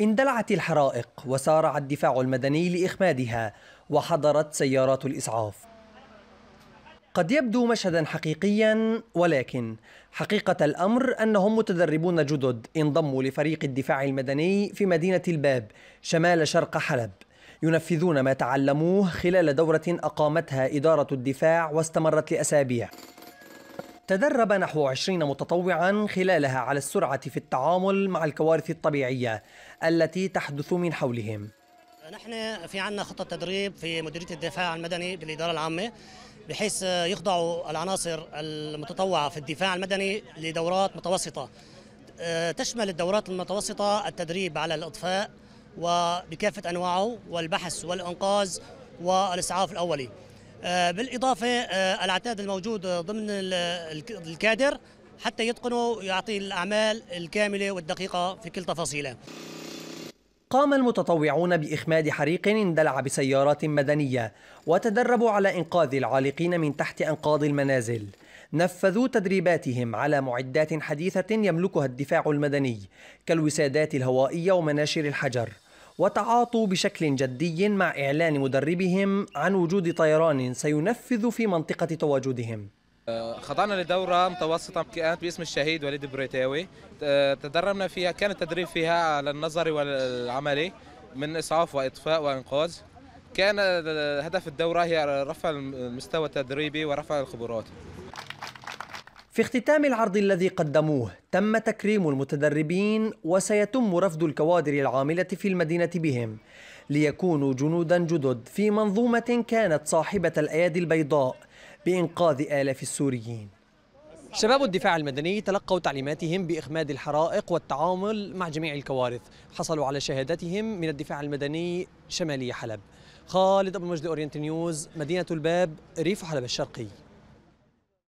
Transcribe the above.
اندلعت الحرائق وسارع الدفاع المدني لإخمادها وحضرت سيارات الإسعاف قد يبدو مشهدا حقيقيا ولكن حقيقة الأمر أنهم متدربون جدد انضموا لفريق الدفاع المدني في مدينة الباب شمال شرق حلب ينفذون ما تعلموه خلال دورة أقامتها إدارة الدفاع واستمرت لأسابيع تدرب نحو 20 متطوعا خلالها على السرعة في التعامل مع الكوارث الطبيعية التي تحدث من حولهم نحن في عنا خطة تدريب في مديرية الدفاع المدني بالإدارة العامة بحيث يخضعوا العناصر المتطوعة في الدفاع المدني لدورات متوسطة أه، تشمل الدورات المتوسطة التدريب على الإطفاء وبكافة أنواعه والبحث والإنقاذ والإسعاف الأولي آه، بالاضافه آه، العتاد الموجود ضمن الكادر حتى يتقنوا ويعطي الاعمال الكامله والدقيقه في كل تفاصيله قام المتطوعون باخماد حريق اندلع بسيارات مدنيه وتدربوا على انقاذ العالقين من تحت انقاض المنازل نفذوا تدريباتهم على معدات حديثه يملكها الدفاع المدني كالوسادات الهوائيه ومناشر الحجر وتعاطوا بشكل جدي مع إعلان مدربهم عن وجود طيران سينفذ في منطقة تواجدهم خضعنا لدورة متوسطة كانت باسم الشهيد وليد بريتاوي تدربنا فيها كان التدريب فيها على النظري والعملي من إسعاف وإطفاء وإنقاذ كان هدف الدورة هي رفع المستوى التدريبي ورفع الخبرات في اختتام العرض الذي قدموه تم تكريم المتدربين وسيتم رفض الكوادر العاملة في المدينة بهم ليكونوا جنودا جدد في منظومة كانت صاحبة الأيادي البيضاء بإنقاذ آلاف السوريين شباب الدفاع المدني تلقوا تعليماتهم بإخماد الحرائق والتعامل مع جميع الكوارث حصلوا على شهادتهم من الدفاع المدني شمالي حلب خالد أبو مجد أورينت نيوز مدينة الباب ريف حلب الشرقي